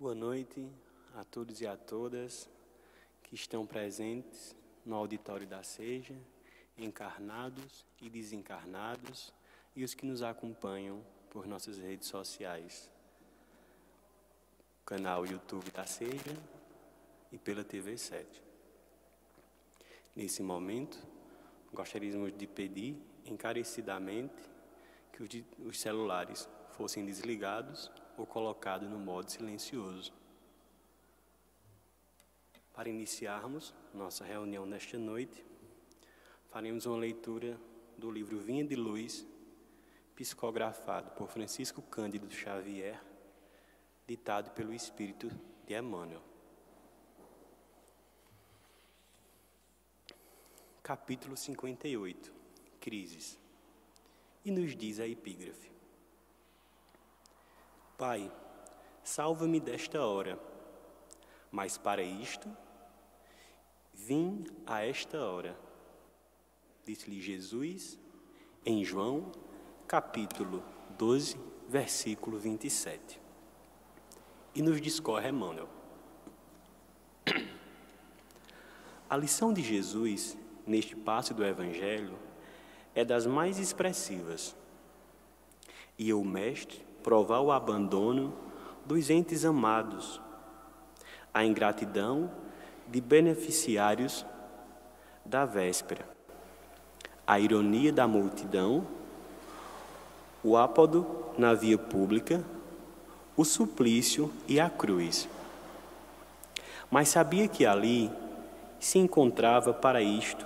Boa noite a todos e a todas que estão presentes no auditório da Seja, encarnados e desencarnados, e os que nos acompanham por nossas redes sociais, canal YouTube da Seja e pela TV 7. Nesse momento, gostaríamos de pedir encarecidamente que os celulares fossem desligados ou colocado no modo silencioso. Para iniciarmos nossa reunião nesta noite, faremos uma leitura do livro Vinha de Luz, psicografado por Francisco Cândido Xavier, ditado pelo Espírito de Emmanuel. Capítulo 58 Crises E nos diz a epígrafe: Pai, salva-me desta hora. Mas para isto, vim a esta hora. Disse-lhe Jesus em João, capítulo 12, versículo 27. E nos discorre Emmanuel. A lição de Jesus neste passo do Evangelho é das mais expressivas. E o Mestre provar o abandono dos entes amados, a ingratidão de beneficiários da véspera, a ironia da multidão, o ápodo na via pública, o suplício e a cruz. Mas sabia que ali se encontrava para isto,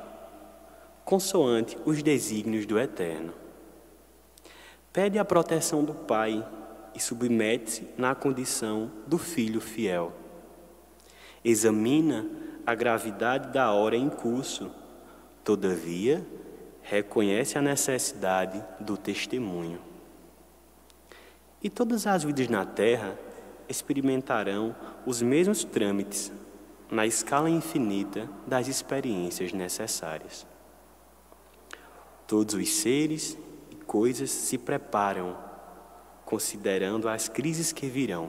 consoante os desígnios do Eterno pede a proteção do pai e submete-se na condição do filho fiel. Examina a gravidade da hora em curso, todavia, reconhece a necessidade do testemunho. E todas as vidas na terra experimentarão os mesmos trâmites na escala infinita das experiências necessárias. Todos os seres coisas se preparam, considerando as crises que virão.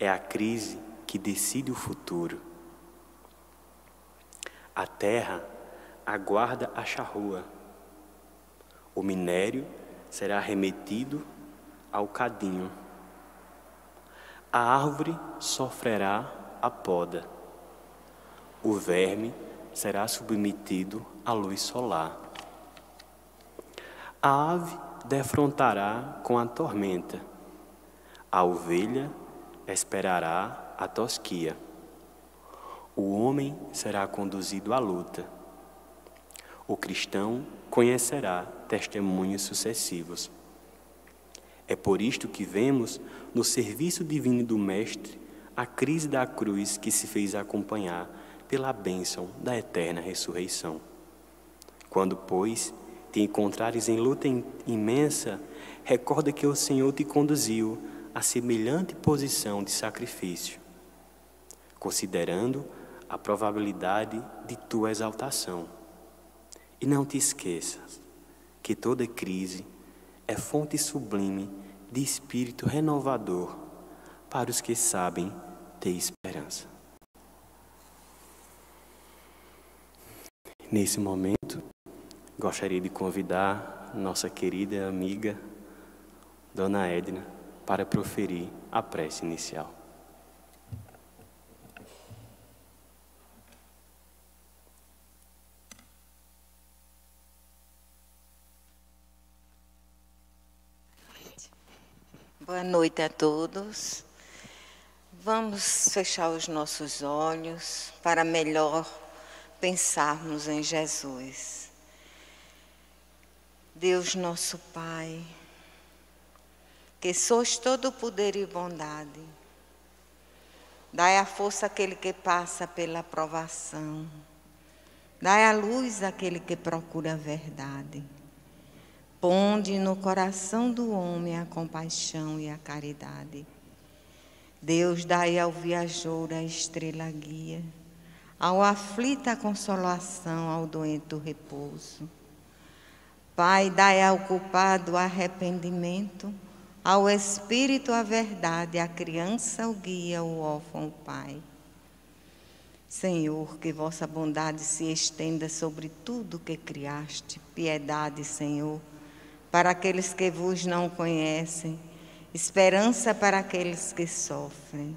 É a crise que decide o futuro. A terra aguarda a charrua. O minério será remetido ao cadinho. A árvore sofrerá a poda. O verme será submetido à luz solar. A ave defrontará com a tormenta, a ovelha esperará a tosquia, o homem será conduzido à luta, o cristão conhecerá testemunhos sucessivos. É por isto que vemos no serviço divino do Mestre a crise da cruz que se fez acompanhar pela bênção da eterna ressurreição. Quando, pois, te encontrares em luta imensa, recorda que o Senhor te conduziu a semelhante posição de sacrifício, considerando a probabilidade de tua exaltação. E não te esqueças que toda crise é fonte sublime de espírito renovador para os que sabem ter esperança. Nesse momento, gostaria de convidar nossa querida amiga, Dona Edna, para proferir a prece inicial. Boa noite a todos. Vamos fechar os nossos olhos para melhor pensarmos em Jesus. Deus nosso Pai, que sois todo poder e bondade, dai a força àquele que passa pela provação, dai a luz àquele que procura a verdade. Ponde no coração do homem a compaixão e a caridade. Deus dai ao viajouro a estrela guia, ao aflito a consolação, ao doente o repouso Pai, dai ao culpado arrependimento, ao espírito a verdade, à criança o guia, o órfão o pai. Senhor, que vossa bondade se estenda sobre tudo que criaste. Piedade, Senhor, para aqueles que vos não conhecem, esperança para aqueles que sofrem.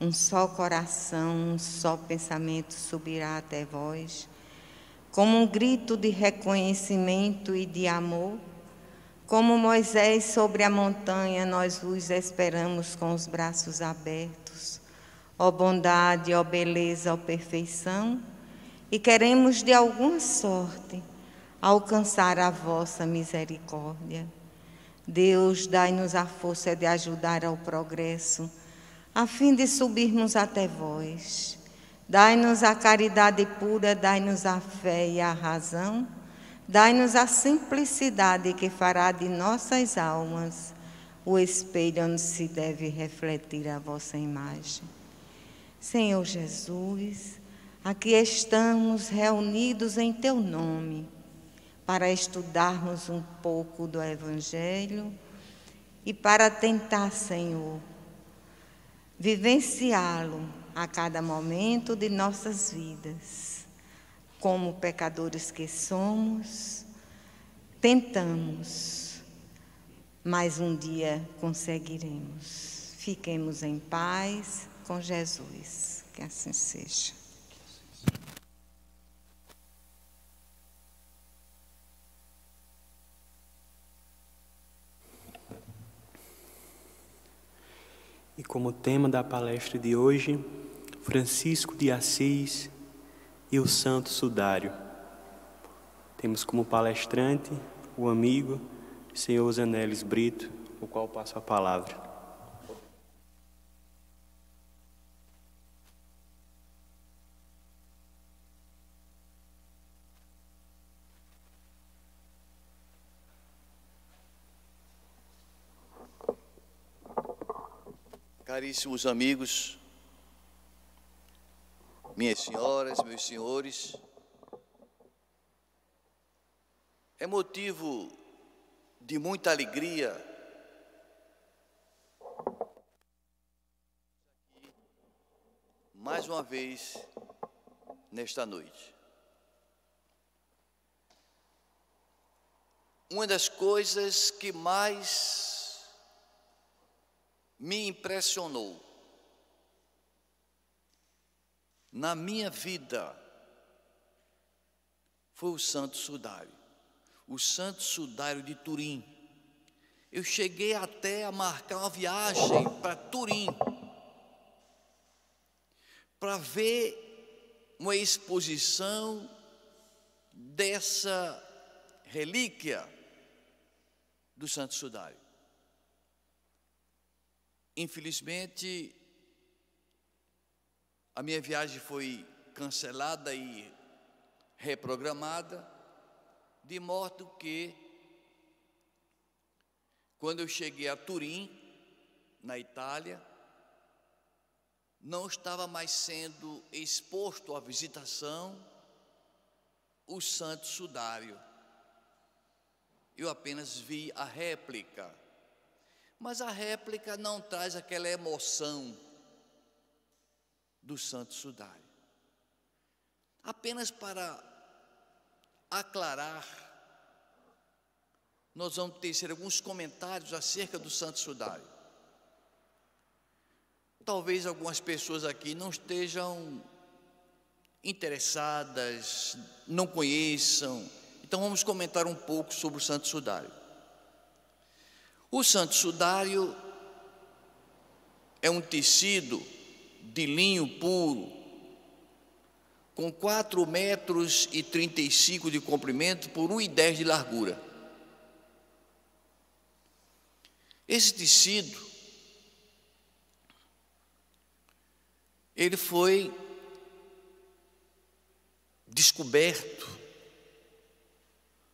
Um só coração, um só pensamento subirá até vós como um grito de reconhecimento e de amor. Como Moisés sobre a montanha, nós vos esperamos com os braços abertos. Ó bondade, ó beleza, ó perfeição, e queremos de alguma sorte alcançar a vossa misericórdia. Deus, dai-nos a força de ajudar ao progresso, a fim de subirmos até vós Dai-nos a caridade pura, dai-nos a fé e a razão, dai-nos a simplicidade que fará de nossas almas o espelho onde se deve refletir a vossa imagem. Senhor Jesus, aqui estamos reunidos em teu nome para estudarmos um pouco do Evangelho e para tentar, Senhor, vivenciá-lo a cada momento de nossas vidas. Como pecadores que somos, tentamos, mas um dia conseguiremos. Fiquemos em paz com Jesus. Que assim seja. E como tema da palestra de hoje, Francisco de Assis e o Santo Sudário. Temos como palestrante o amigo senhor Zanelis Brito, o qual passo a palavra. Caríssimos amigos, minhas senhoras, meus senhores, é motivo de muita alegria mais uma vez nesta noite. Uma das coisas que mais me impressionou na minha vida foi o Santo Sudário, o Santo Sudário de Turim. Eu cheguei até a marcar uma viagem para Turim para ver uma exposição dessa relíquia do Santo Sudário. Infelizmente, a minha viagem foi cancelada e reprogramada, de modo que, quando eu cheguei a Turim, na Itália, não estava mais sendo exposto à visitação o santo sudário. Eu apenas vi a réplica. Mas a réplica não traz aquela emoção do Santo Sudário. Apenas para aclarar, nós vamos tecer alguns comentários acerca do santo sudário. Talvez algumas pessoas aqui não estejam interessadas, não conheçam. Então vamos comentar um pouco sobre o santo sudário. O santo sudário é um tecido de linho puro, com 4 metros e 35 de comprimento por 1,10 de largura. Esse tecido, ele foi descoberto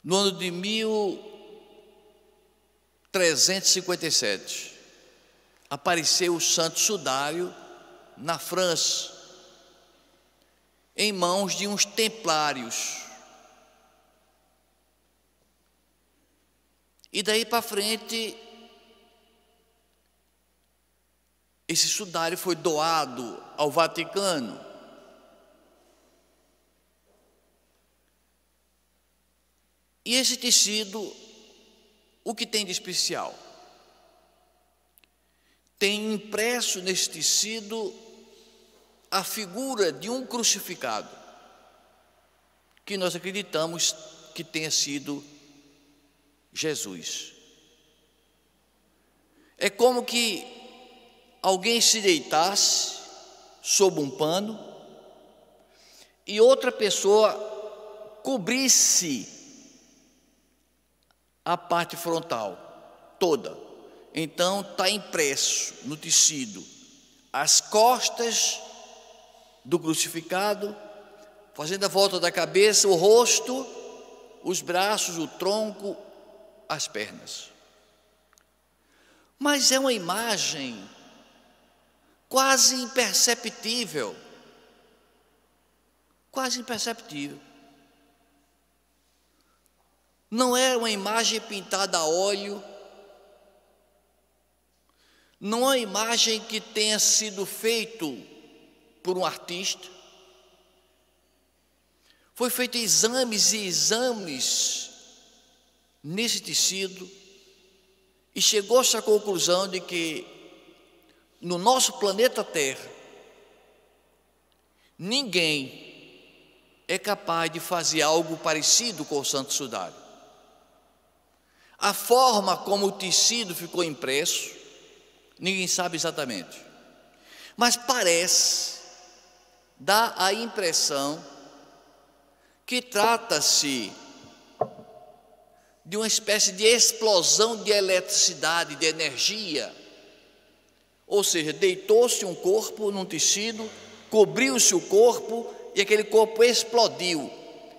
no ano de 1357. Apareceu o santo sudário na França, em mãos de uns templários. E daí para frente, esse sudário foi doado ao Vaticano. E esse tecido, o que tem de especial? Tem impresso nesse tecido a figura de um crucificado, que nós acreditamos que tenha sido Jesus. É como que alguém se deitasse sob um pano e outra pessoa cobrisse a parte frontal toda. Então está impresso no tecido as costas do crucificado, fazendo a volta da cabeça, o rosto, os braços, o tronco, as pernas. Mas é uma imagem quase imperceptível. Quase imperceptível. Não é uma imagem pintada a óleo, não é uma imagem que tenha sido feito por um artista. Foi feito exames e exames nesse tecido e chegou-se à conclusão de que no nosso planeta Terra ninguém é capaz de fazer algo parecido com o Santo Sudário. A forma como o tecido ficou impresso, ninguém sabe exatamente. Mas parece dá a impressão que trata-se de uma espécie de explosão de eletricidade, de energia. Ou seja, deitou-se um corpo num tecido, cobriu-se o corpo e aquele corpo explodiu,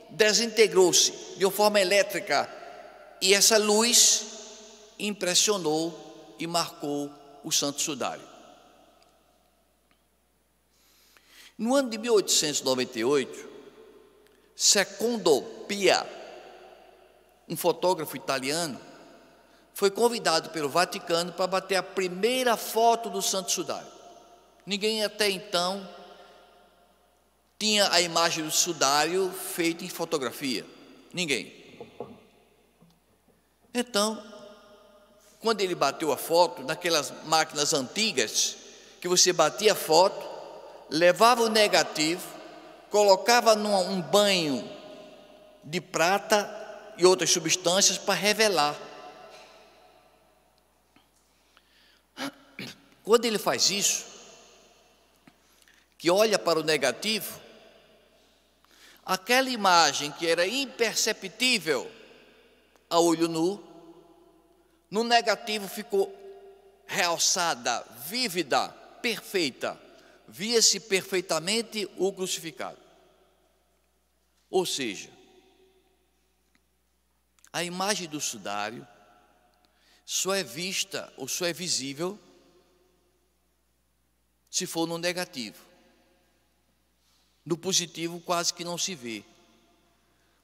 desintegrou-se de uma forma elétrica. E essa luz impressionou e marcou o Santo Sudário. No ano de 1898, Secondo Pia, um fotógrafo italiano, foi convidado pelo Vaticano para bater a primeira foto do Santo Sudário. Ninguém até então tinha a imagem do sudário feita em fotografia. Ninguém. Então, quando ele bateu a foto, naquelas máquinas antigas, que você batia a foto levava o negativo, colocava num banho de prata e outras substâncias para revelar. Quando ele faz isso, que olha para o negativo, aquela imagem que era imperceptível a olho nu, no negativo ficou realçada, vívida, perfeita via-se perfeitamente o crucificado. Ou seja, a imagem do sudário só é vista ou só é visível se for no negativo. No positivo, quase que não se vê.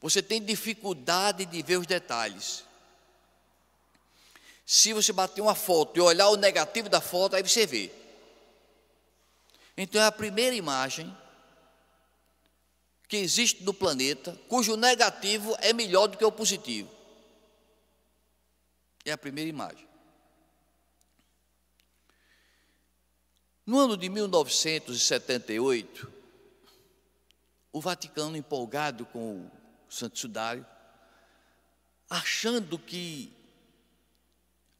Você tem dificuldade de ver os detalhes. Se você bater uma foto e olhar o negativo da foto, aí você vê. Então é a primeira imagem que existe no planeta cujo negativo é melhor do que o positivo. É a primeira imagem. No ano de 1978, o Vaticano, empolgado com o Santo Sudário, achando que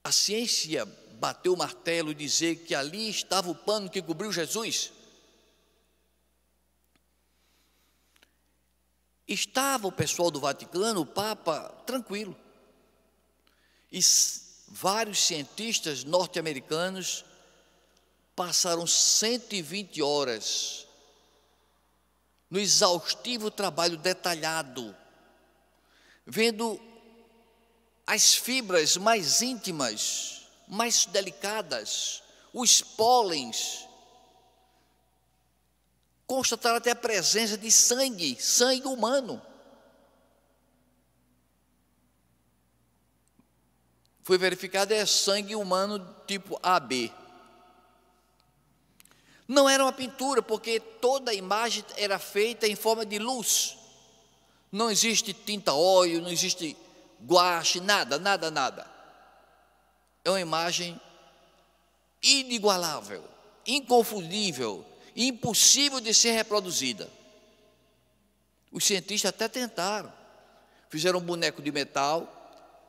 a ciência bater o martelo e dizer que ali estava o pano que cobriu Jesus? Estava o pessoal do Vaticano, o Papa, tranquilo. E vários cientistas norte-americanos passaram 120 horas no exaustivo trabalho detalhado, vendo as fibras mais íntimas mais delicadas, os pólens, constataram até a presença de sangue, sangue humano. Foi verificado é sangue humano tipo AB. Não era uma pintura, porque toda a imagem era feita em forma de luz. Não existe tinta óleo, não existe guache, nada, nada, nada é uma imagem inigualável, inconfundível, impossível de ser reproduzida. Os cientistas até tentaram. Fizeram um boneco de metal,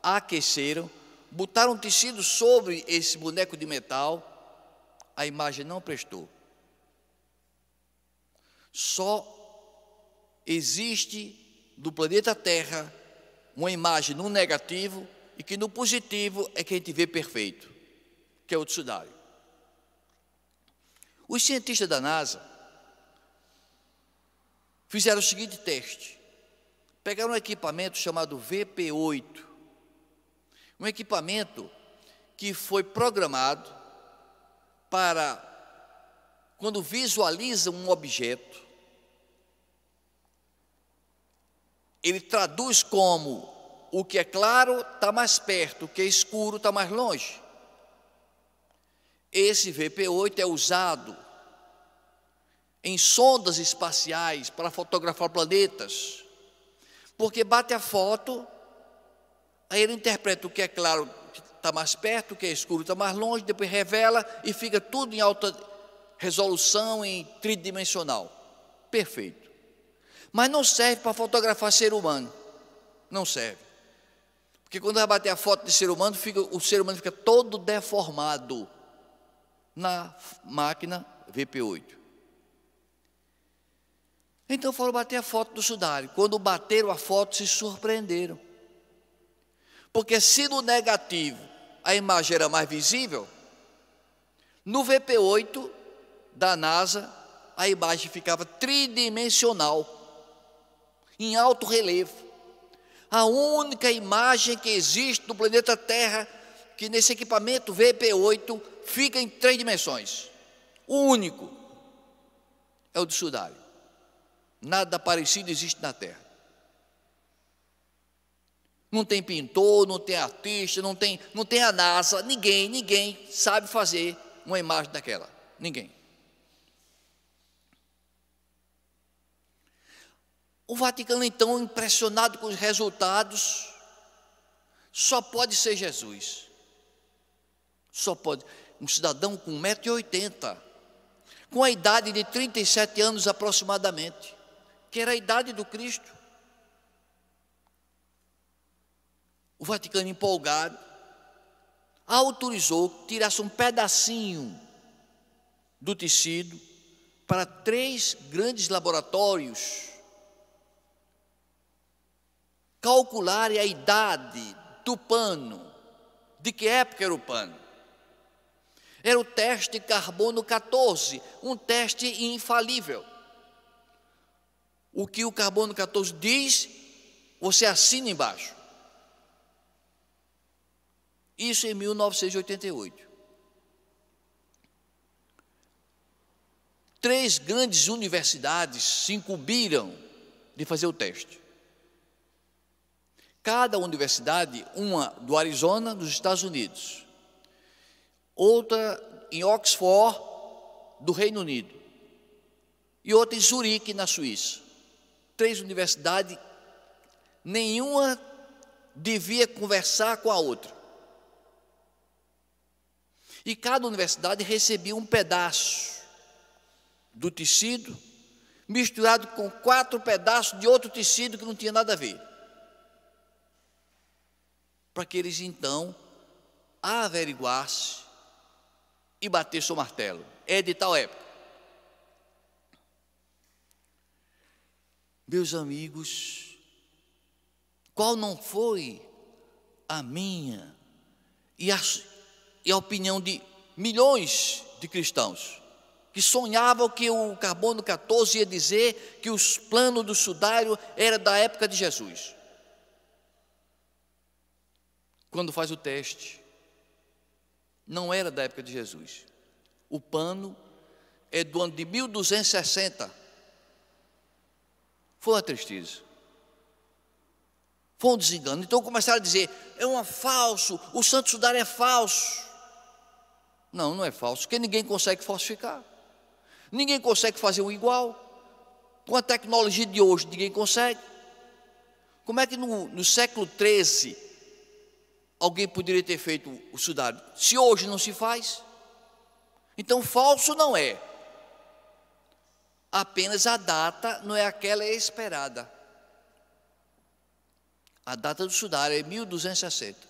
aqueceram, botaram um tecido sobre esse boneco de metal, a imagem não prestou. Só existe do planeta Terra uma imagem no negativo e que no positivo é que a gente vê perfeito, que é o tsunami. Os cientistas da NASA fizeram o seguinte teste: pegaram um equipamento chamado VP8, um equipamento que foi programado para quando visualiza um objeto, ele traduz como o que é claro está mais perto, o que é escuro está mais longe. Esse VP8 é usado em sondas espaciais para fotografar planetas, porque bate a foto, aí ele interpreta o que é claro está mais perto, o que é escuro está mais longe, depois revela e fica tudo em alta resolução, em tridimensional. Perfeito. Mas não serve para fotografar ser humano. Não serve. Porque quando vai bater a foto de ser humano, fica, o ser humano fica todo deformado na máquina VP8. Então foram bater a foto do sudário. Quando bateram a foto, se surpreenderam. Porque se no negativo a imagem era mais visível, no VP8 da NASA a imagem ficava tridimensional, em alto relevo a única imagem que existe do planeta Terra, que nesse equipamento VP8 fica em três dimensões. O único é o de Sudário. Nada parecido existe na Terra. Não tem pintor, não tem artista, não tem, não tem a NASA, ninguém, ninguém sabe fazer uma imagem daquela. Ninguém. O Vaticano, então, impressionado com os resultados, só pode ser Jesus. Só pode. Um cidadão com 1,80m, com a idade de 37 anos aproximadamente, que era a idade do Cristo. O Vaticano, empolgado, autorizou que tirasse um pedacinho do tecido para três grandes laboratórios calcular a idade do pano. De que época era o pano? Era o teste carbono 14, um teste infalível. O que o carbono 14 diz, você assina embaixo. Isso em 1988. Três grandes universidades se incumbiram de fazer o teste cada universidade, uma do Arizona, dos Estados Unidos, outra em Oxford, do Reino Unido, e outra em Zurique, na Suíça. Três universidades, nenhuma devia conversar com a outra. E cada universidade recebia um pedaço do tecido misturado com quatro pedaços de outro tecido que não tinha nada a ver para que eles então averiguassem e batessem o martelo. É de tal época. Meus amigos, qual não foi a minha e a, e a opinião de milhões de cristãos que sonhavam que o carbono 14 ia dizer que os planos do sudário era da época de Jesus quando faz o teste. Não era da época de Jesus. O pano é do ano de 1260. Foi uma tristeza. Foi um desengano. Então começaram a dizer: é um falso, o santo sudário é falso. Não, não é falso, porque ninguém consegue falsificar. Ninguém consegue fazer um igual. Com a tecnologia de hoje, ninguém consegue. Como é que no, no século XIII alguém poderia ter feito o sudário. Se hoje não se faz, então falso não é. Apenas a data não é aquela esperada. A data do sudário é 1260.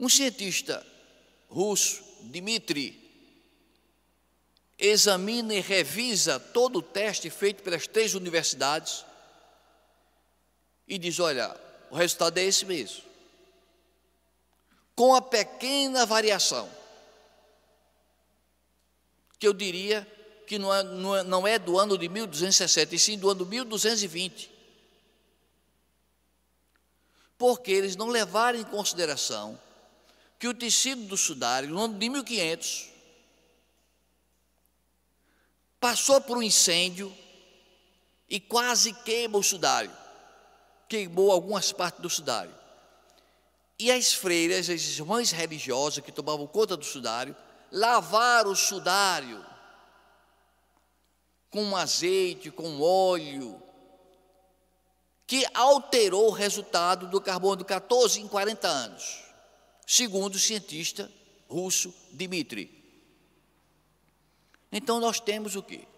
Um cientista russo, Dmitri, examina e revisa todo o teste feito pelas três universidades e diz: olha, o resultado é esse mesmo. Com a pequena variação, que eu diria que não é, não é, não é do ano de 1260, e sim do ano 1220. Porque eles não levaram em consideração que o tecido do sudário, no ano de 1500, passou por um incêndio e quase queima o sudário queimou algumas partes do sudário. E as freiras, as irmãs religiosas que tomavam conta do sudário, lavaram o sudário com azeite, com óleo, que alterou o resultado do carbono 14 em 40 anos, segundo o cientista russo Dmitri. Então nós temos o quê?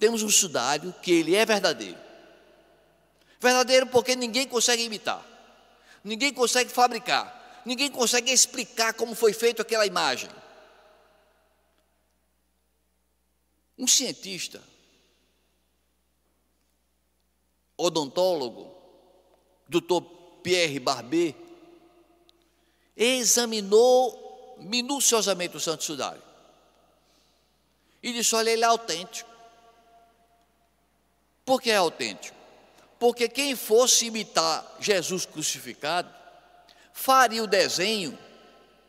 Temos um sudário que ele é verdadeiro Verdadeiro porque ninguém consegue imitar, ninguém consegue fabricar, ninguém consegue explicar como foi feita aquela imagem. Um cientista, odontólogo, doutor Pierre Barbet, examinou minuciosamente o Santo Sudário e disse: Olha, ele é autêntico. Por que é autêntico? porque quem fosse imitar Jesus crucificado, faria o desenho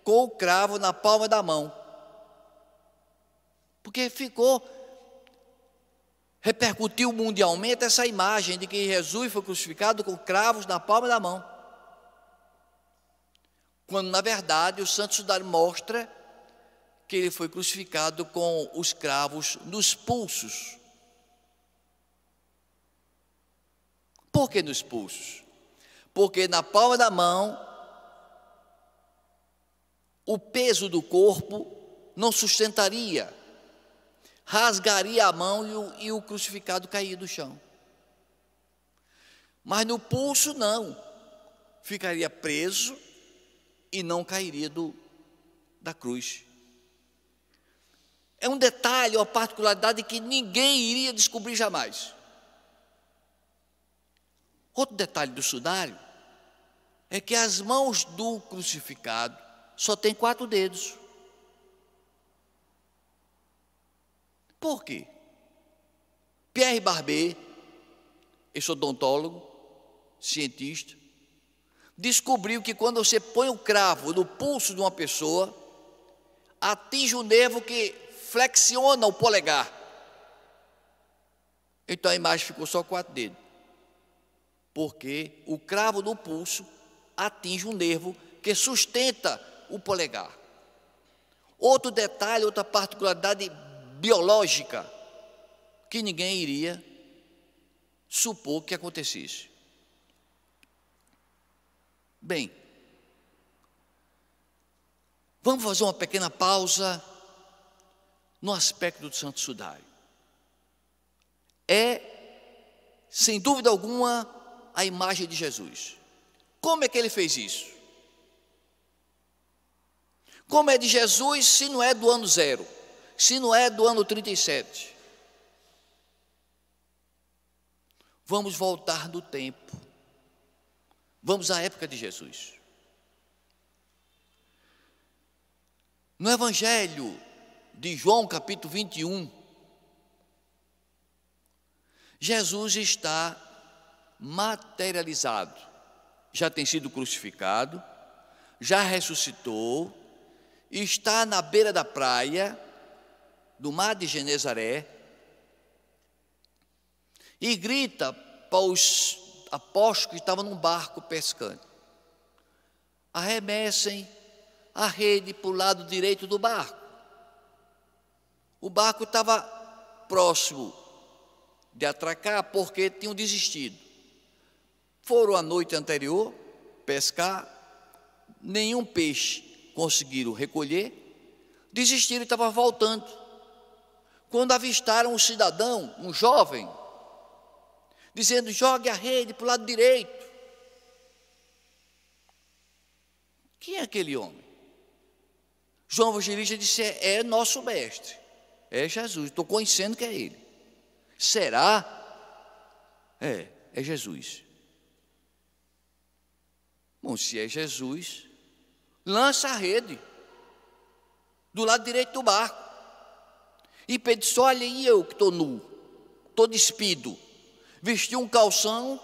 com o cravo na palma da mão. Porque ficou, repercutiu mundialmente essa imagem de que Jesus foi crucificado com cravos na palma da mão. Quando, na verdade, o Santo Sudário mostra que ele foi crucificado com os cravos nos pulsos Por que nos pulsos? Porque na palma da mão, o peso do corpo não sustentaria, rasgaria a mão e o, e o crucificado cairia do chão. Mas no pulso, não, ficaria preso e não cairia do, da cruz. É um detalhe, uma particularidade que ninguém iria descobrir jamais. Outro detalhe do sudário é que as mãos do crucificado só tem quatro dedos. Por quê? Pierre Barbet, esse odontólogo, cientista, descobriu que quando você põe o um cravo no pulso de uma pessoa, atinge o nervo que flexiona o polegar. Então a imagem ficou só quatro dedos porque o cravo do pulso atinge o um nervo que sustenta o polegar. Outro detalhe, outra particularidade biológica que ninguém iria supor que acontecesse. Bem, vamos fazer uma pequena pausa no aspecto do Santo Sudário. É, sem dúvida alguma, a imagem de Jesus. Como é que ele fez isso? Como é de Jesus se não é do ano zero, se não é do ano 37? Vamos voltar do tempo. Vamos à época de Jesus. No Evangelho de João, capítulo 21, Jesus está materializado. Já tem sido crucificado, já ressuscitou, está na beira da praia, do mar de Genezaré, e grita para os apóstolos que estavam num barco pescando: arremessem a rede para o lado direito do barco. O barco estava próximo de atracar porque tinham desistido. Foram a noite anterior pescar, nenhum peixe conseguiram recolher, desistiram e estavam voltando. Quando avistaram um cidadão, um jovem, dizendo: jogue a rede para o lado direito. Quem é aquele homem? João Evangelista disse: é, é nosso mestre, é Jesus, estou conhecendo que é ele. Será? É, é Jesus. Bom, se é Jesus, lança a rede do lado direito do barco. E Pedro disse: Olha, e eu que estou nu, estou despido, vesti um calção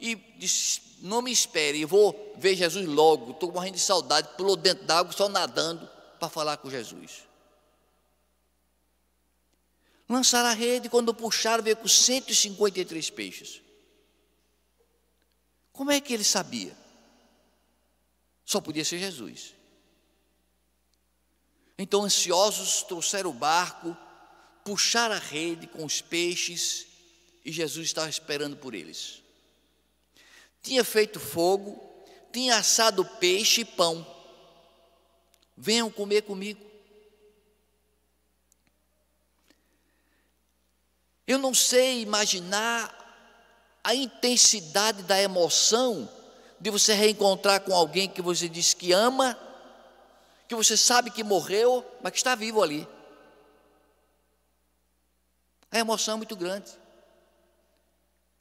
e disse: Não me espere, eu vou ver Jesus logo. Estou morrendo de saudade, pulou dentro d'água, só nadando para falar com Jesus. Lançaram a rede, quando puxaram, veio com 153 peixes. Como é que ele sabia? Só podia ser Jesus. Então, ansiosos, trouxeram o barco, puxaram a rede com os peixes e Jesus estava esperando por eles. Tinha feito fogo, tinha assado peixe e pão. Venham comer comigo. Eu não sei imaginar a intensidade da emoção de você reencontrar com alguém que você diz que ama, que você sabe que morreu, mas que está vivo ali. A emoção é muito grande.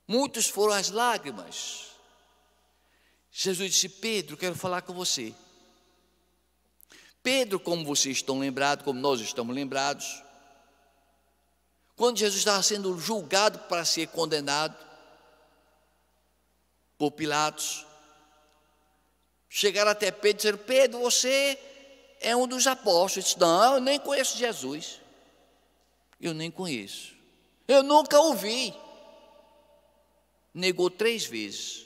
Muitos foram as lágrimas. Jesus disse: Pedro, quero falar com você. Pedro, como vocês estão lembrados, como nós estamos lembrados, quando Jesus estava sendo julgado para ser condenado por Pilatos, Chegaram até Pedro e disseram: Pedro, você é um dos apóstolos. não, eu nem conheço Jesus. Eu nem conheço. Eu nunca ouvi. Negou três vezes.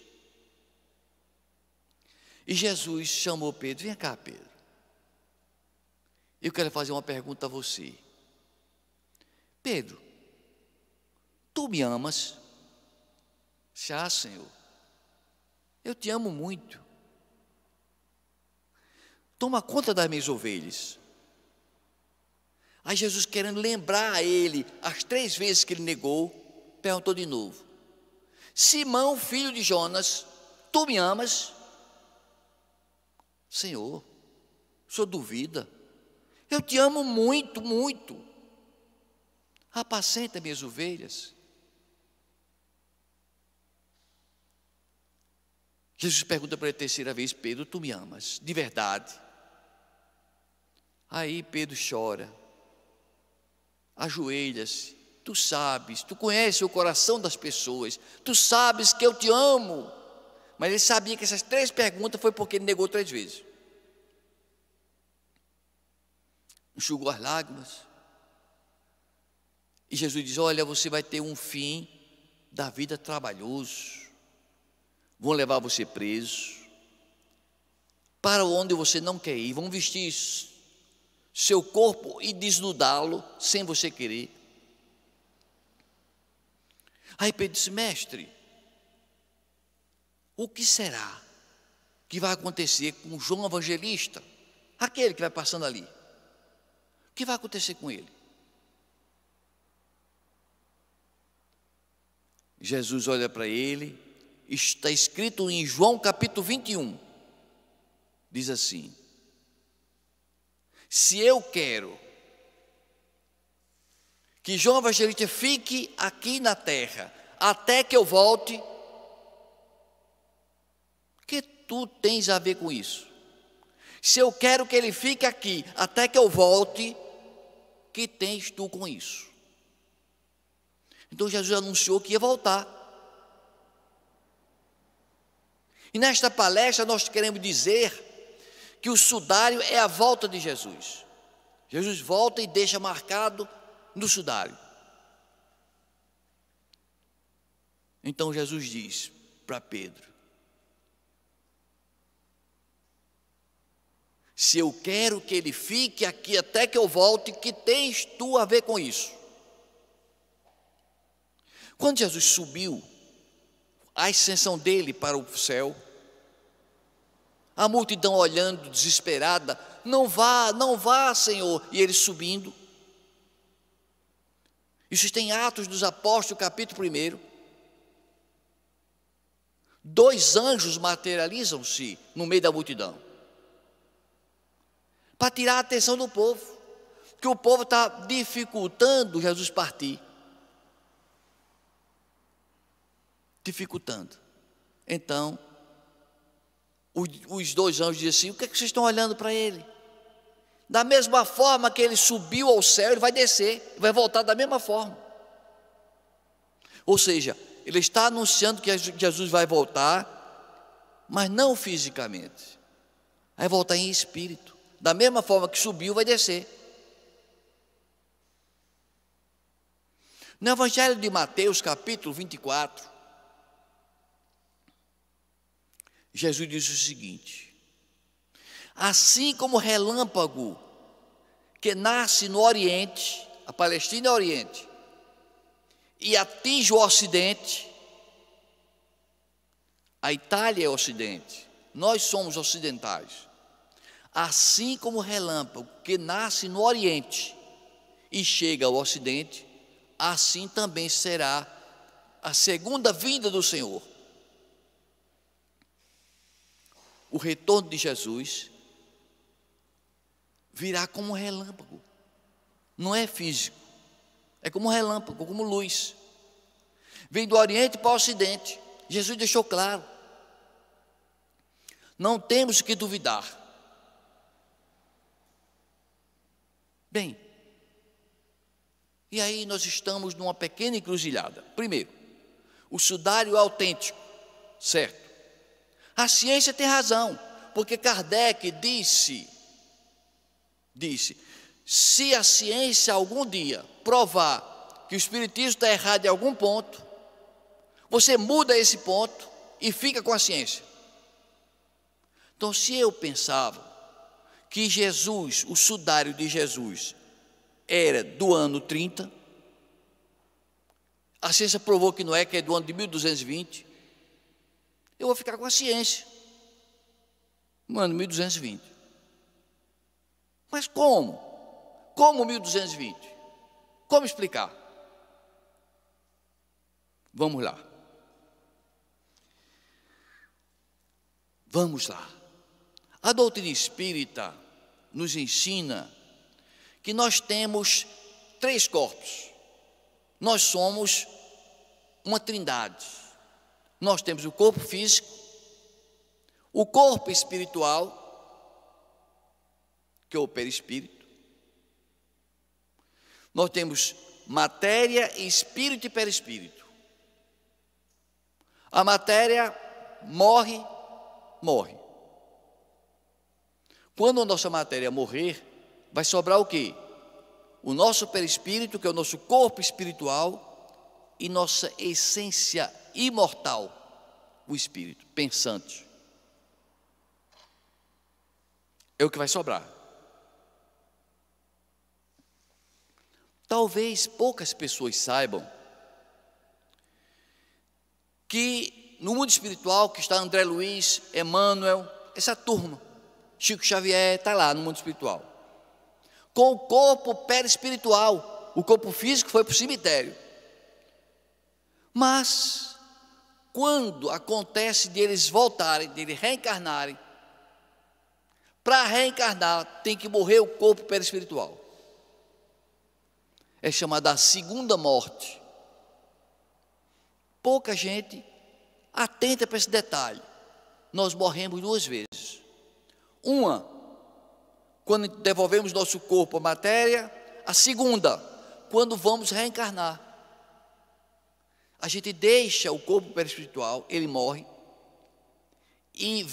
E Jesus chamou Pedro: Vem cá, Pedro. Eu quero fazer uma pergunta a você. Pedro, tu me amas? Já, Senhor. Eu te amo muito toma conta das minhas ovelhas. Aí Jesus, querendo lembrar a ele as três vezes que ele negou, perguntou de novo: Simão, filho de Jonas, tu me amas? Senhor, o senhor duvida? Eu te amo muito, muito. Apacenta minhas ovelhas. Jesus pergunta pela terceira vez: Pedro, tu me amas? De verdade? Aí Pedro chora, ajoelha-se. Tu sabes, tu conheces o coração das pessoas, tu sabes que eu te amo. Mas ele sabia que essas três perguntas foi porque ele negou três vezes. Enxugou as lágrimas. E Jesus diz: Olha, você vai ter um fim da vida trabalhoso. Vão levar você preso. Para onde você não quer ir, vão vestir seu corpo e desnudá-lo sem você querer. Aí Pedro disse: Mestre, o que será que vai acontecer com João Evangelista? Aquele que vai passando ali. O que vai acontecer com ele? Jesus olha para ele, está escrito em João capítulo 21, diz assim: se eu quero que João Evangelista fique aqui na terra até que eu volte, que tu tens a ver com isso? Se eu quero que ele fique aqui até que eu volte, que tens tu com isso? Então Jesus anunciou que ia voltar. E nesta palestra nós queremos dizer que o sudário é a volta de Jesus. Jesus volta e deixa marcado no sudário. Então Jesus diz para Pedro: Se eu quero que ele fique aqui até que eu volte, que tens tu a ver com isso? Quando Jesus subiu, a ascensão dele para o céu, a multidão olhando desesperada, não vá, não vá, Senhor, e ele subindo. Isso tem Atos dos Apóstolos, capítulo 1. Dois anjos materializam-se no meio da multidão para tirar a atenção do povo, que o povo está dificultando Jesus partir. Dificultando. Então, os dois anjos dizem assim: O que, é que vocês estão olhando para ele? Da mesma forma que ele subiu ao céu, ele vai descer, vai voltar da mesma forma. Ou seja, ele está anunciando que Jesus vai voltar, mas não fisicamente, vai voltar em espírito. Da mesma forma que subiu, vai descer. No Evangelho de Mateus, capítulo 24, Jesus disse o seguinte: Assim como o relâmpago que nasce no Oriente, a Palestina é Oriente, e atinge o Ocidente, a Itália é Ocidente, nós somos ocidentais. Assim como o relâmpago que nasce no Oriente e chega ao Ocidente, assim também será a segunda vinda do Senhor. o retorno de Jesus virá como um relâmpago. Não é físico. É como um relâmpago, como luz. Vem do Oriente para o Ocidente. Jesus deixou claro. Não temos que duvidar. Bem, e aí nós estamos numa pequena encruzilhada. Primeiro, o sudário é autêntico, certo? A ciência tem razão, porque Kardec disse, disse, se a ciência algum dia provar que o Espiritismo está errado em algum ponto, você muda esse ponto e fica com a ciência. Então, se eu pensava que Jesus, o sudário de Jesus, era do ano 30, a ciência provou que não é, que é do ano de 1220, eu vou ficar com a ciência. Mano, 1220. Mas como? Como 1220? Como explicar? Vamos lá. Vamos lá. A doutrina espírita nos ensina que nós temos três corpos. Nós somos uma trindade nós temos o corpo físico, o corpo espiritual, que é o perispírito. Nós temos matéria, espírito e perispírito. A matéria morre, morre. Quando a nossa matéria morrer, vai sobrar o quê? O nosso perispírito, que é o nosso corpo espiritual, e nossa essência espiritual imortal, o espírito pensante. É o que vai sobrar. Talvez poucas pessoas saibam que no mundo espiritual que está André Luiz, Emmanuel, essa turma, Chico Xavier está lá no mundo espiritual. Com o corpo perispiritual, o corpo físico foi para o cemitério. Mas quando acontece de eles voltarem, de eles reencarnarem, para reencarnar tem que morrer o corpo perispiritual. É chamada a segunda morte. Pouca gente atenta para esse detalhe. Nós morremos duas vezes. Uma, quando devolvemos nosso corpo à matéria, a segunda, quando vamos reencarnar. A gente deixa o corpo perispiritual, ele morre, e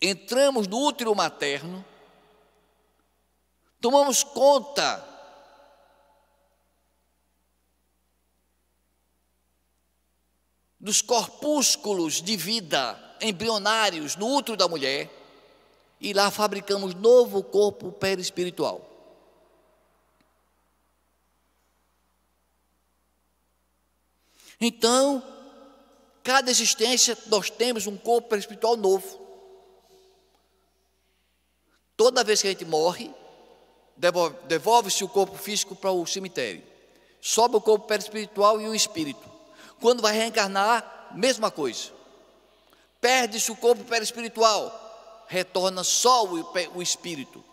entramos no útero materno, tomamos conta dos corpúsculos de vida embrionários no útero da mulher e lá fabricamos novo corpo perispiritual. Então, cada existência nós temos um corpo espiritual novo. Toda vez que a gente morre, devolve-se o corpo físico para o cemitério. Sobe o corpo perispiritual e o espírito. Quando vai reencarnar, mesma coisa. Perde-se o corpo perispiritual, retorna só o espírito.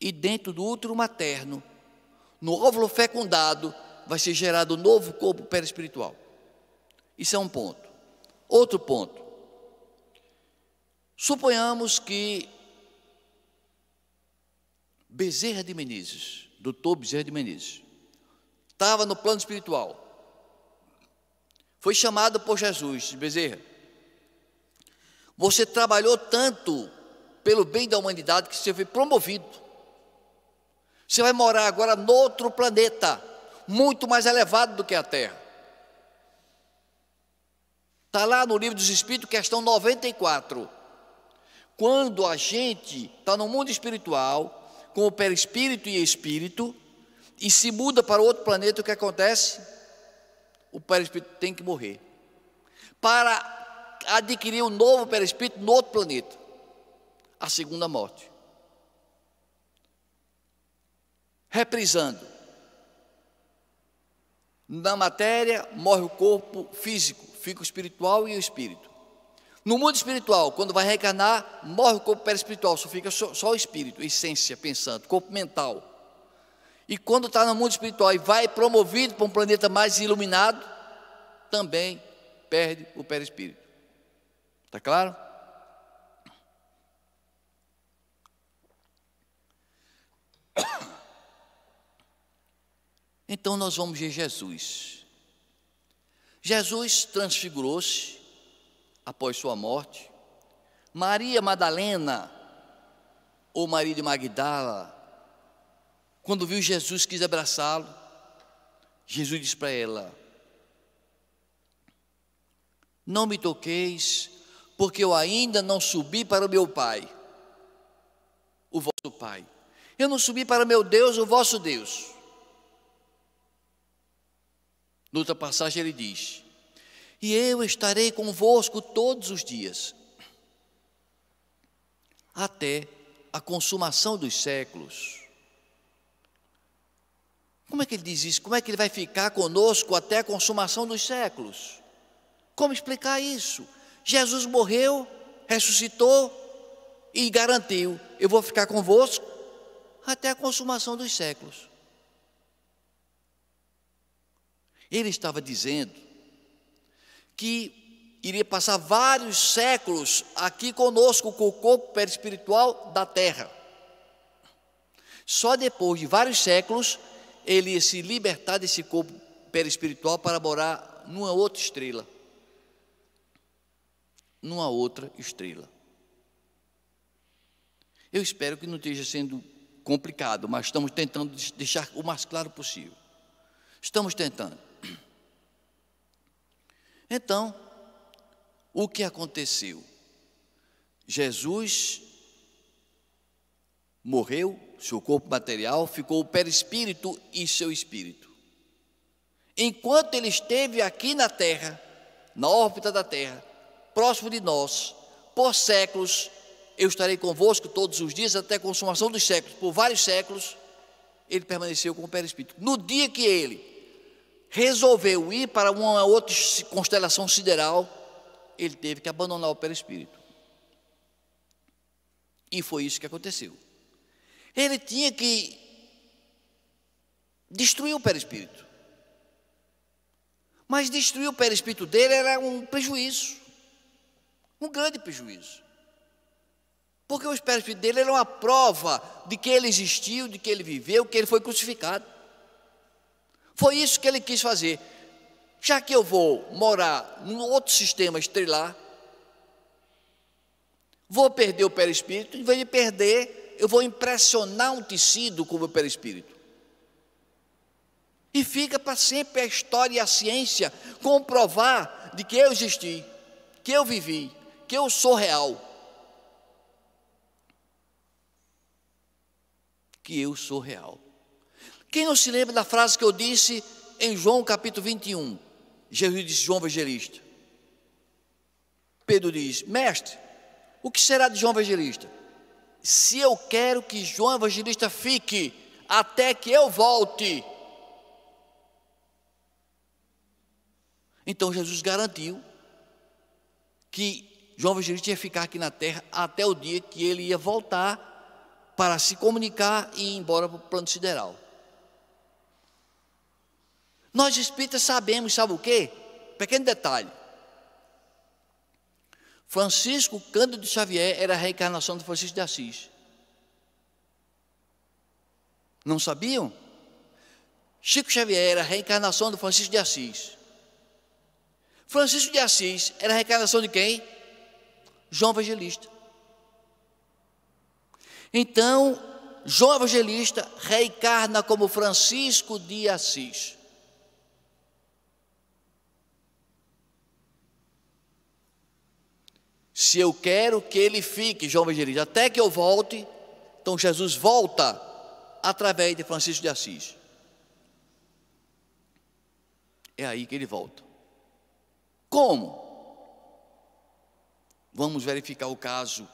E dentro do útero materno, no óvulo fecundado, vai ser gerado um novo corpo perispiritual. Isso é um ponto. Outro ponto. Suponhamos que Bezerra de Menezes, doutor Bezerra de Menezes, estava no plano espiritual. Foi chamado por Jesus, Bezerra. Você trabalhou tanto pelo bem da humanidade que você foi promovido. Você vai morar agora noutro planeta muito mais elevado do que a terra. Está lá no livro dos Espíritos, questão 94. Quando a gente está no mundo espiritual, com o perispírito e espírito, e se muda para outro planeta, o que acontece? O perispírito tem que morrer. Para adquirir um novo perispírito no outro planeta. A segunda morte. Reprisando. Na matéria, morre o corpo físico, fica o espiritual e o espírito. No mundo espiritual, quando vai reencarnar, morre o corpo perispiritual, só fica só, só o espírito, essência, pensando, corpo mental. E quando está no mundo espiritual e vai promovido para um planeta mais iluminado, também perde o perispírito. Está claro? Então nós vamos ver Jesus. Jesus transfigurou-se após sua morte. Maria Madalena, ou Maria de Magdala, quando viu Jesus, quis abraçá-lo. Jesus disse para ela: Não me toqueis, porque eu ainda não subi para o meu Pai, o vosso Pai. Eu não subi para meu Deus, o vosso Deus. Noutra passagem ele diz: E eu estarei convosco todos os dias, até a consumação dos séculos. Como é que ele diz isso? Como é que ele vai ficar conosco até a consumação dos séculos? Como explicar isso? Jesus morreu, ressuscitou e garantiu: Eu vou ficar convosco até a consumação dos séculos. Ele estava dizendo que iria passar vários séculos aqui conosco, com o corpo perispiritual da terra. Só depois de vários séculos, ele ia se libertar desse corpo perispiritual para morar numa outra estrela. Numa outra estrela. Eu espero que não esteja sendo complicado, mas estamos tentando deixar o mais claro possível. Estamos tentando. Então, o que aconteceu? Jesus morreu, seu corpo material, ficou o perispírito e seu espírito. Enquanto ele esteve aqui na Terra, na órbita da Terra, próximo de nós, por séculos, eu estarei convosco todos os dias até a consumação dos séculos, por vários séculos, ele permaneceu com o perispírito. No dia que ele resolveu ir para uma outra constelação sideral, ele teve que abandonar o perispírito. E foi isso que aconteceu. Ele tinha que destruir o perispírito. Mas destruir o perispírito dele era um prejuízo, um grande prejuízo. Porque o perispírito dele era uma prova de que ele existiu, de que ele viveu, que ele foi crucificado. Foi isso que ele quis fazer. Já que eu vou morar num outro sistema estrelar, vou perder o perispírito, em vez de perder, eu vou impressionar um tecido com o meu perispírito. E fica para sempre a história e a ciência comprovar de que eu existi, que eu vivi, que eu sou real. Que eu sou real. Quem não se lembra da frase que eu disse em João capítulo 21? Jesus disse, João Evangelista. Pedro diz, mestre, o que será de João Evangelista? Se eu quero que João Evangelista fique até que eu volte. Então Jesus garantiu que João Evangelista ia ficar aqui na terra até o dia que ele ia voltar para se comunicar e ir embora para o plano sideral. Nós espíritas sabemos, sabe o quê? Pequeno detalhe. Francisco Cândido Xavier era a reencarnação de Francisco de Assis. Não sabiam? Chico Xavier era a reencarnação de Francisco de Assis. Francisco de Assis era a reencarnação de quem? João Evangelista. Então, João Evangelista reencarna como Francisco de Assis. se eu quero que ele fique, João Evangelista, até que eu volte, então Jesus volta através de Francisco de Assis. É aí que ele volta. Como? Vamos verificar o caso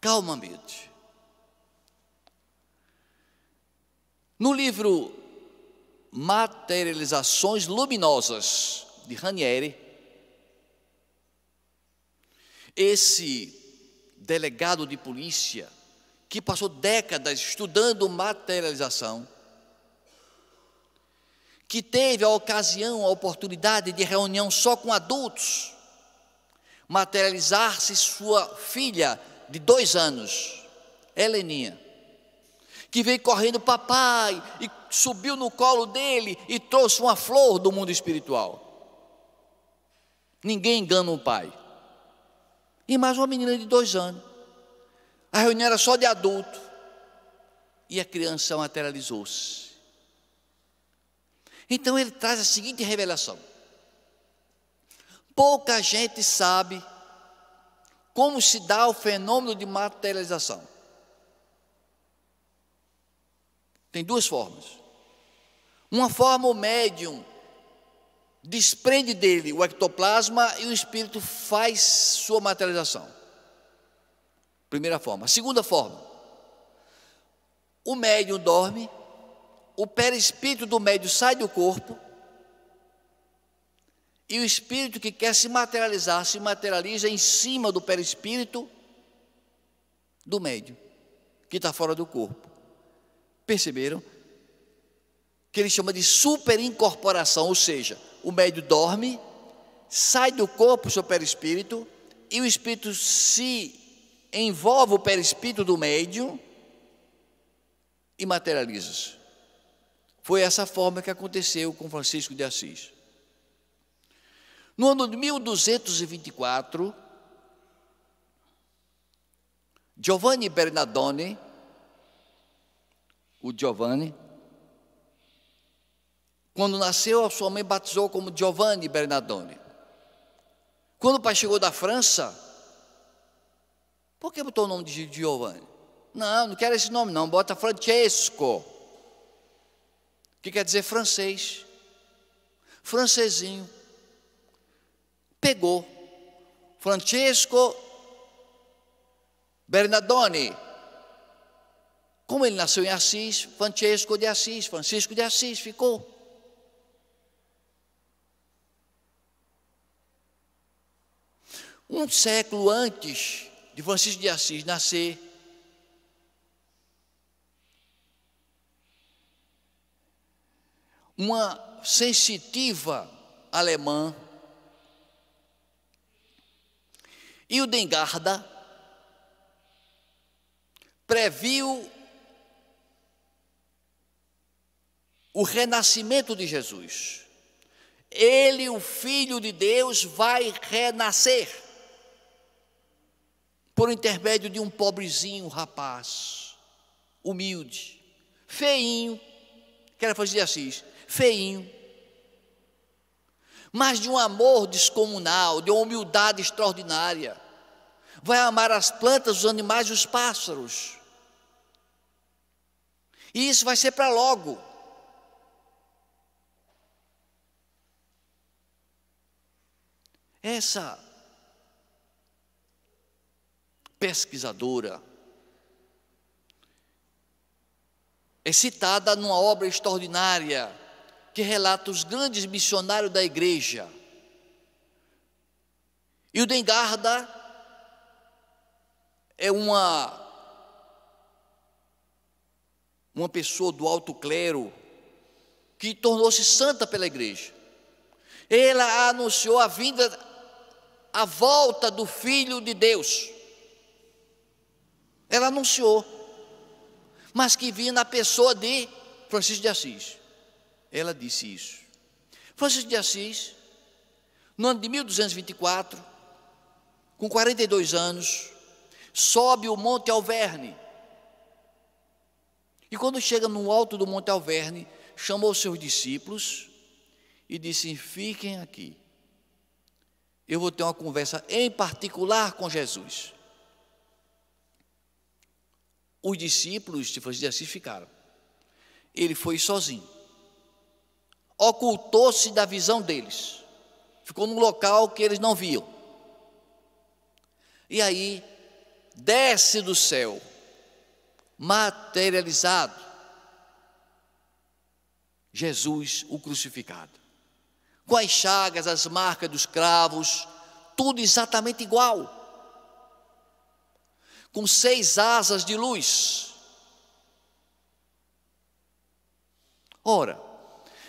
calmamente. No livro Materializações Luminosas de Ranieri, esse delegado de polícia, que passou décadas estudando materialização, que teve a ocasião, a oportunidade de reunião só com adultos, materializar-se sua filha de dois anos, Heleninha, que veio correndo, papai, e subiu no colo dele e trouxe uma flor do mundo espiritual. Ninguém engana um pai e mais uma menina de dois anos. A reunião era só de adulto. E a criança materializou-se. Então ele traz a seguinte revelação: pouca gente sabe como se dá o fenômeno de materialização. Tem duas formas. Uma forma o médium desprende dele o ectoplasma e o espírito faz sua materialização. Primeira forma. Segunda forma. O médium dorme, o perispírito do médium sai do corpo e o espírito que quer se materializar se materializa em cima do perispírito do médium, que está fora do corpo. Perceberam? Que ele chama de superincorporação, ou seja, o médio dorme, sai do corpo o seu perispírito e o espírito se envolve o perispírito do médium e materializa-se. Foi essa forma que aconteceu com Francisco de Assis. No ano de 1224, Giovanni Bernardone, o Giovanni, quando nasceu, a sua mãe batizou como Giovanni Bernardone. Quando o pai chegou da França, por que botou o nome de Giovanni? Não, não quero esse nome, não, bota Francesco, que quer dizer francês, francesinho. Pegou Francesco Bernardone. Como ele nasceu em Assis, Francesco de Assis, Francisco de Assis ficou. um século antes de Francisco de Assis nascer. Uma sensitiva alemã. Hildengarda previu o renascimento de Jesus. Ele, o Filho de Deus, vai renascer por intermédio de um pobrezinho rapaz, humilde, feinho, que era fazer assim feinho, mas de um amor descomunal, de uma humildade extraordinária. Vai amar as plantas, os animais e os pássaros. E isso vai ser para logo. Essa pesquisadora. É citada numa obra extraordinária que relata os grandes missionários da igreja. E o Dengarda é uma uma pessoa do alto clero que tornou-se santa pela igreja. Ela anunciou a vinda a volta do filho de Deus. Ela anunciou, mas que vinha na pessoa de Francisco de Assis. Ela disse isso. Francisco de Assis, no ano de 1224, com 42 anos, sobe o Monte Alverne. E quando chega no alto do Monte Alverne, chamou seus discípulos e disse: Fiquem aqui. Eu vou ter uma conversa em particular com Jesus. Os discípulos de Francisco de Assis ficaram. Ele foi sozinho. Ocultou-se da visão deles. Ficou num local que eles não viam. E aí desce do céu, materializado, Jesus o crucificado. Com as chagas, as marcas dos cravos, tudo exatamente igual com seis asas de luz. Ora,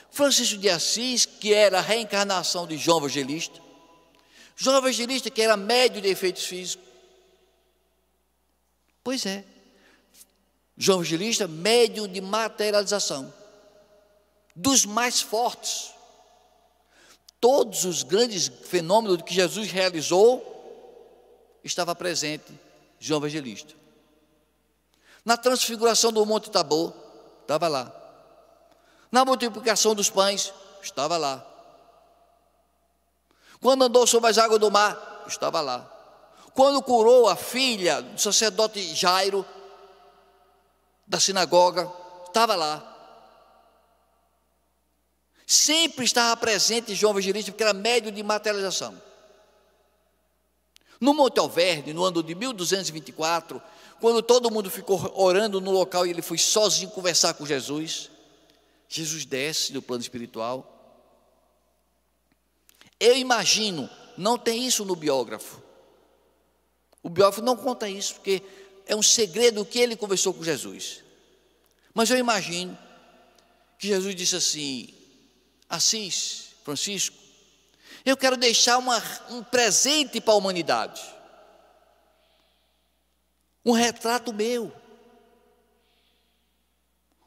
Francisco de Assis, que era a reencarnação de João Evangelista, João Evangelista, que era médio de efeitos físicos. Pois é. João Evangelista, médio de materialização. Dos mais fortes. Todos os grandes fenômenos que Jesus realizou estava presente João Evangelista. Na transfiguração do Monte Tabor, estava lá. Na multiplicação dos pães, estava lá. Quando andou sobre as águas do mar, estava lá. Quando curou a filha do sacerdote Jairo, da sinagoga, estava lá. Sempre estava presente João Evangelista, porque era médio de materialização. No Monte Alverde, no ano de 1224, quando todo mundo ficou orando no local e ele foi sozinho conversar com Jesus, Jesus desce do plano espiritual. Eu imagino, não tem isso no biógrafo. O biógrafo não conta isso, porque é um segredo que ele conversou com Jesus. Mas eu imagino que Jesus disse assim: Assis, Francisco, eu quero deixar uma, um presente para a humanidade. Um retrato meu.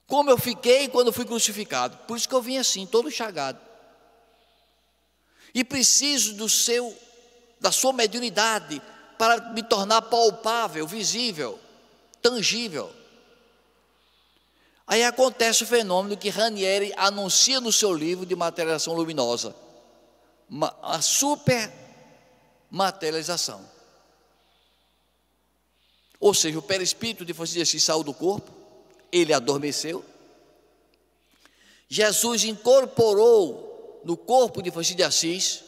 Como eu fiquei quando fui crucificado. Por isso que eu vim assim, todo chagado. E preciso do seu, da sua mediunidade para me tornar palpável, visível, tangível. Aí acontece o fenômeno que Ranieri anuncia no seu livro de materialização luminosa a supermaterialização. Ou seja, o perispírito de Francisco assim, saiu do corpo, ele adormeceu. Jesus incorporou no corpo de Francisco de Assis,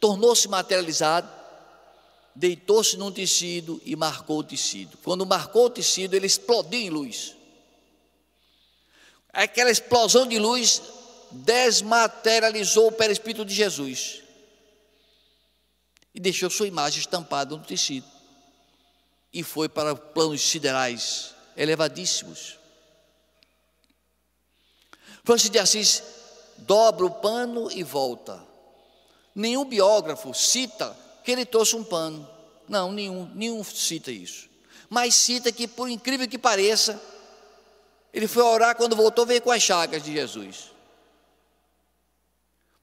tornou-se materializado, deitou-se num tecido e marcou o tecido. Quando marcou o tecido, ele explodiu em luz. Aquela explosão de luz desmaterializou o perispírito de Jesus e deixou sua imagem estampada no tecido e foi para planos siderais elevadíssimos. Francis de Assis dobra o pano e volta. Nenhum biógrafo cita que ele trouxe um pano. Não, nenhum, nenhum cita isso. Mas cita que, por incrível que pareça, ele foi orar quando voltou, veio com as chagas de Jesus.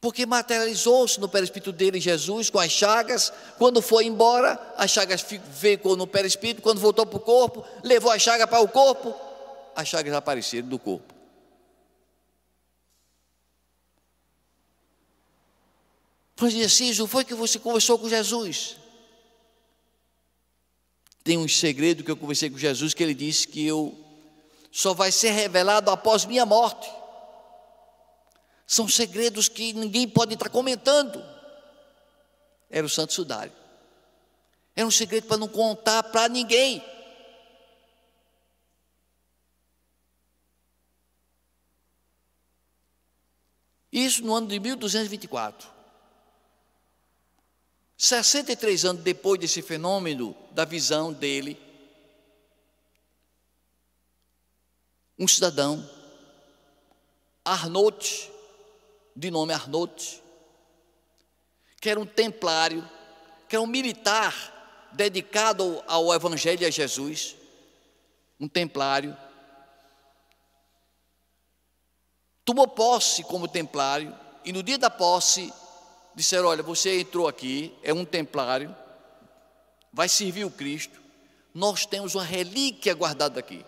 Porque materializou-se no perispírito dele Jesus com as chagas. Quando foi embora, as chagas ficou no perispírito. Quando voltou para o corpo, levou a chaga para o corpo, as chagas apareceram do corpo. Mas assim, Narciso, foi que você conversou com Jesus? Tem um segredo que eu conversei com Jesus que ele disse que eu só vai ser revelado após minha morte. São segredos que ninguém pode estar comentando. Era o Santo Sudário. Era um segredo para não contar para ninguém. Isso no ano de 1224. 63 anos depois desse fenômeno da visão dele, um cidadão, Arnaud de nome Arnold, que era um templário, que era um militar dedicado ao Evangelho e a Jesus, um templário. Tomou posse como templário e no dia da posse disseram: Olha, você entrou aqui, é um templário, vai servir o Cristo, nós temos uma relíquia guardada aqui.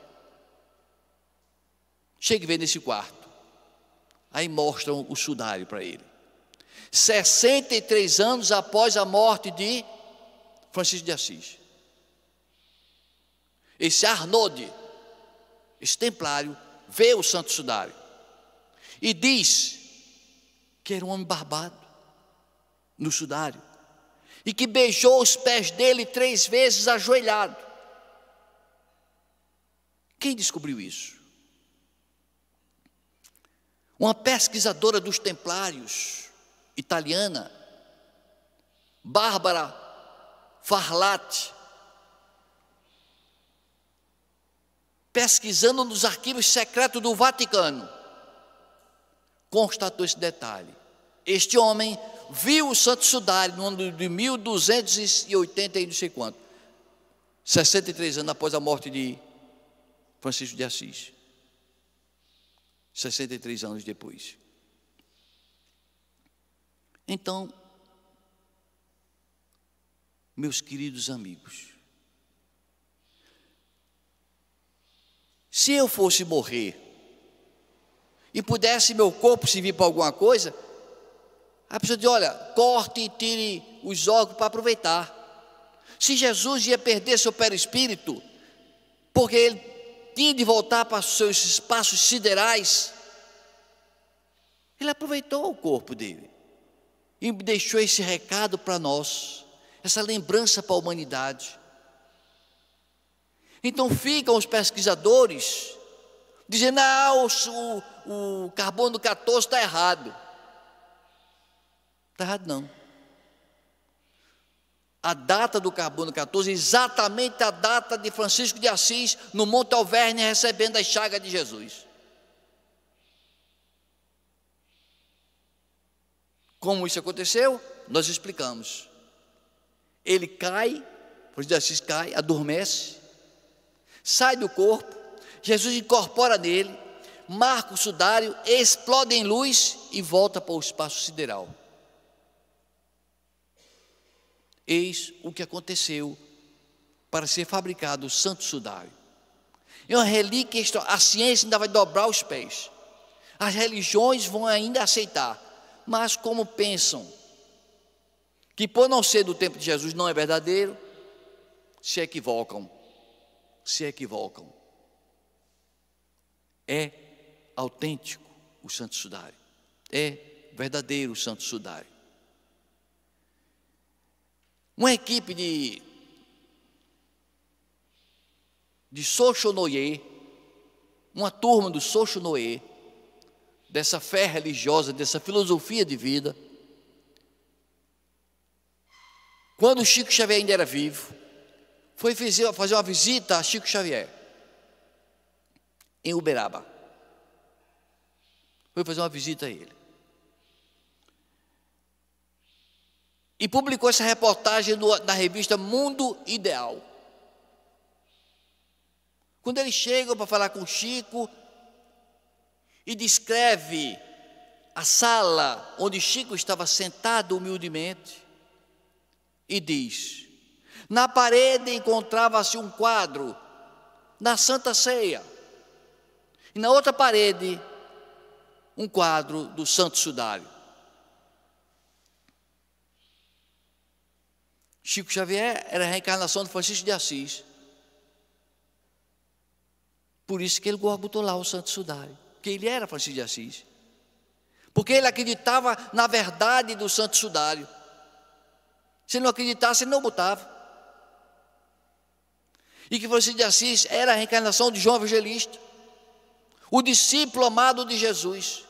Chegue e vê nesse quarto. Aí mostram o sudário para ele. 63 anos após a morte de Francisco de Assis. Esse Arnoldi, esse templário, vê o santo sudário e diz que era um homem barbado no sudário e que beijou os pés dele três vezes ajoelhado. Quem descobriu isso? Uma pesquisadora dos templários, italiana, Bárbara Farlatti, pesquisando nos arquivos secretos do Vaticano, constatou esse detalhe. Este homem viu o Santo Sudário no ano de 1280 e não sei quanto, 63 anos após a morte de Francisco de Assis. 63 anos depois. Então, meus queridos amigos, se eu fosse morrer e pudesse meu corpo servir para alguma coisa, a pessoa diz: olha, corte e tire os órgãos para aproveitar. Se Jesus ia perder seu perispírito, porque ele tinha de voltar para os seus espaços siderais, ele aproveitou o corpo dele e deixou esse recado para nós, essa lembrança para a humanidade. Então ficam os pesquisadores dizendo: ah, o, o, carbono 14 está errado. Está errado não a data do carbono 14, exatamente a data de Francisco de Assis no Monte Alverne recebendo a chaga de Jesus. Como isso aconteceu? Nós explicamos. Ele cai, Francisco de Assis cai, adormece, sai do corpo, Jesus incorpora nele, marca o sudário, explode em luz e volta para o espaço sideral. Eis o que aconteceu para ser fabricado o santo sudário. É uma relíquia, a ciência ainda vai dobrar os pés. As religiões vão ainda aceitar, mas como pensam que por não ser do tempo de Jesus não é verdadeiro, se equivocam. Se equivocam. É autêntico o santo sudário. É verdadeiro o santo sudário. Uma equipe de, de Sochonoye, uma turma do Sochonoye, dessa fé religiosa, dessa filosofia de vida, quando Chico Xavier ainda era vivo, foi fazer uma visita a Chico Xavier, em Uberaba. Foi fazer uma visita a ele. e publicou essa reportagem do, da revista Mundo Ideal. Quando ele chega para falar com Chico e descreve a sala onde Chico estava sentado humildemente, e diz: Na parede encontrava-se um quadro da Santa Ceia, e na outra parede, um quadro do Santo Sudário. Chico Xavier era a reencarnação de Francisco de Assis. Por isso que ele botou lá o Santo Sudário, porque ele era Francisco de Assis. Porque ele acreditava na verdade do Santo Sudário. Se ele não acreditasse, ele não botava. E que Francisco de Assis era a reencarnação de João Evangelista, o discípulo amado de Jesus.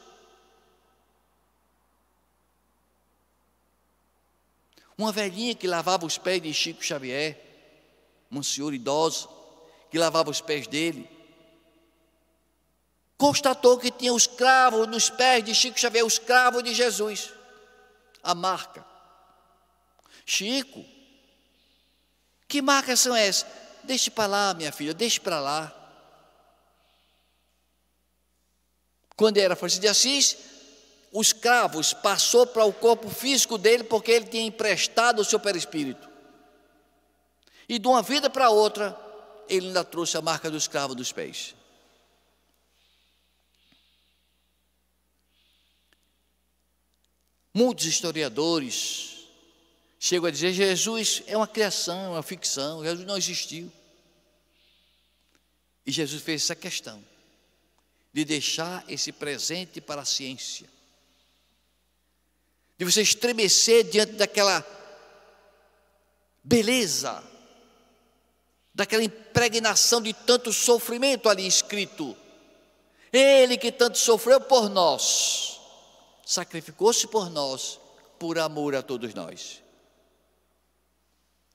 Uma velhinha que lavava os pés de Chico Xavier, um senhor idoso que lavava os pés dele, constatou que tinha os cravos nos pés de Chico Xavier, os cravos de Jesus, a marca. Chico, que marcas são essas? Deixe para lá, minha filha, deixe para lá. Quando era Francisco assim, de Assis, os cravos passou para o corpo físico dele porque ele tinha emprestado o seu perispírito. E de uma vida para outra, ele ainda trouxe a marca do escravo dos pés. Muitos historiadores chegam a dizer: Jesus é uma criação, é uma ficção, Jesus não existiu. E Jesus fez essa questão de deixar esse presente para a ciência de você estremecer diante daquela beleza, daquela impregnação de tanto sofrimento ali escrito. Ele que tanto sofreu por nós, sacrificou-se por nós, por amor a todos nós.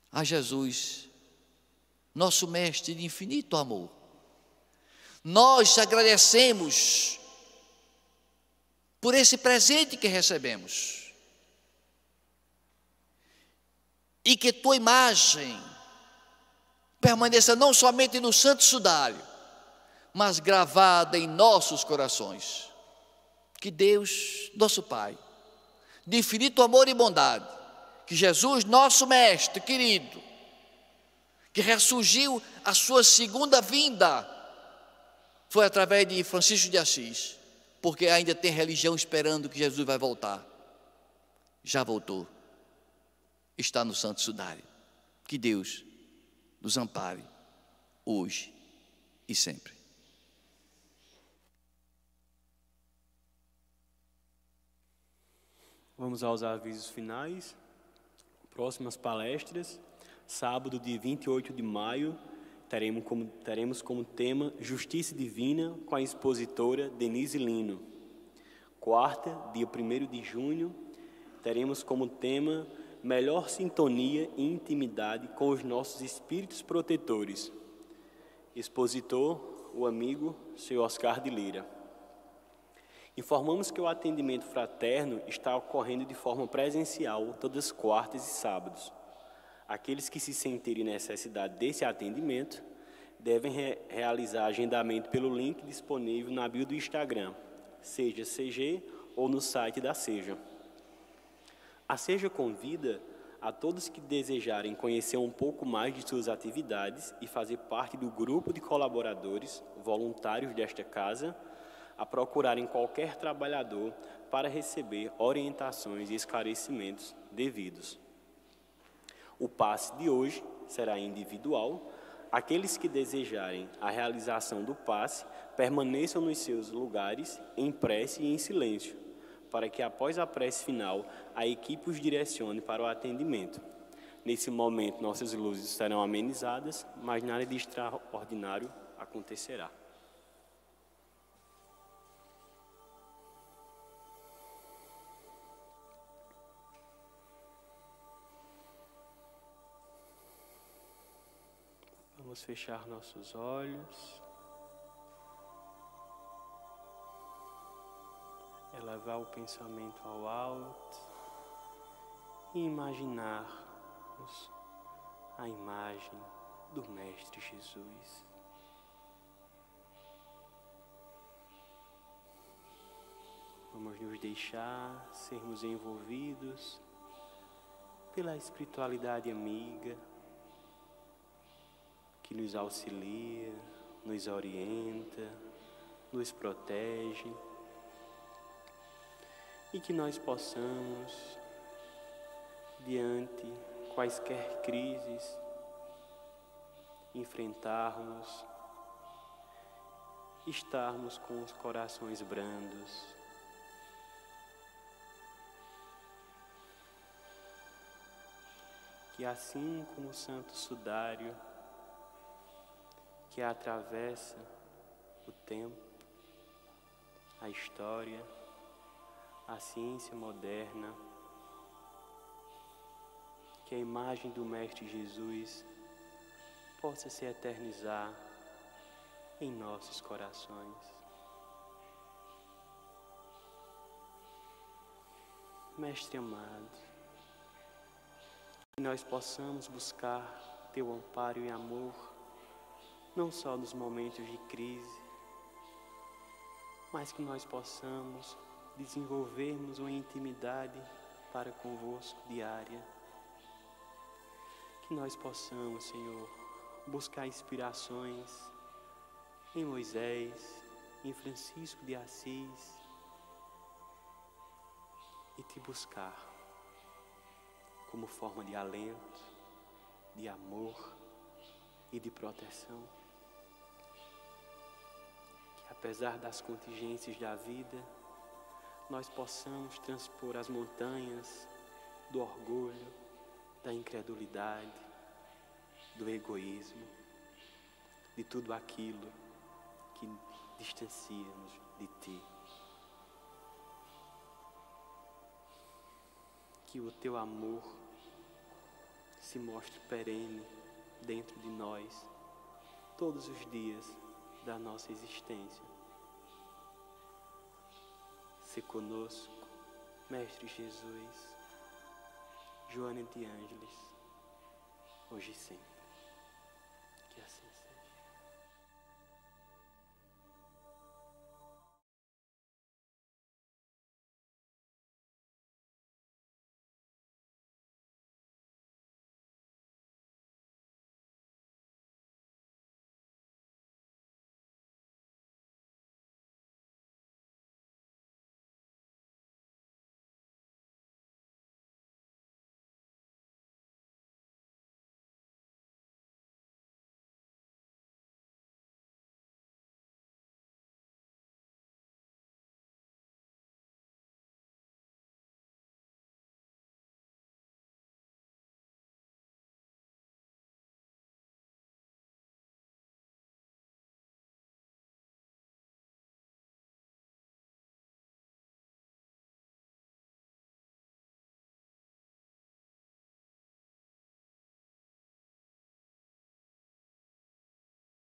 A Jesus, nosso Mestre de infinito amor, nós agradecemos por esse presente que recebemos. e que tua imagem permaneça não somente no santo sudário, mas gravada em nossos corações. Que Deus, nosso Pai, de infinito amor e bondade, que Jesus, nosso Mestre querido, que ressurgiu a sua segunda vinda, foi através de Francisco de Assis, porque ainda tem religião esperando que Jesus vai voltar. Já voltou está no Santo Sudário. Que Deus nos ampare hoje e sempre. Vamos aos avisos finais. Próximas palestras. Sábado, dia 28 de maio, teremos como, teremos como tema Justiça Divina com a expositora Denise Lino. Quarta, dia 1 de junho, teremos como tema melhor sintonia e intimidade com os nossos espíritos protetores. Expositor, o amigo, Sr. Oscar de Lira. Informamos que o atendimento fraterno está ocorrendo de forma presencial todas quartas e sábados. Aqueles que se sentirem necessidade desse atendimento devem re realizar agendamento pelo link disponível na bio do Instagram, seja CG ou no site da Seja. A SEJA convida a todos que desejarem conhecer um pouco mais de suas atividades e fazer parte do grupo de colaboradores voluntários desta casa a procurarem qualquer trabalhador para receber orientações e esclarecimentos devidos. O passe de hoje será individual. Aqueles que desejarem a realização do passe permaneçam nos seus lugares em prece e em silêncio para que após a prece final a equipe os direcione para o atendimento. Nesse momento, nossas luzes serão amenizadas, mas nada de extraordinário acontecerá. Vamos fechar nossos olhos. levar o pensamento ao alto e imaginarmos a imagem do Mestre Jesus. Vamos nos deixar sermos envolvidos pela espiritualidade amiga que nos auxilia, nos orienta, nos protege e que nós possamos, diante quaisquer crises, enfrentarmos, estarmos com os corações brandos. Que assim como o Santo Sudário, que atravessa o tempo, a história, a ciência moderna, que a imagem do Mestre Jesus possa se eternizar em nossos corações. Mestre amado, que nós possamos buscar Teu amparo e amor, não só nos momentos de crise, mas que nós possamos desenvolvermos uma intimidade para convosco diária. Que nós possamos, Senhor, buscar inspirações em Moisés, em Francisco de Assis e te buscar como forma de alento, de amor e de proteção. Que apesar das contingências da vida, nós possamos transpor as montanhas do orgulho, da incredulidade, do egoísmo, de tudo aquilo que distancia-nos de Ti. Que o Teu amor se mostre perene dentro de nós, todos os dias da nossa existência conosco, Mestre Jesus, Joana de Ângeles, hoje e sempre. Que assim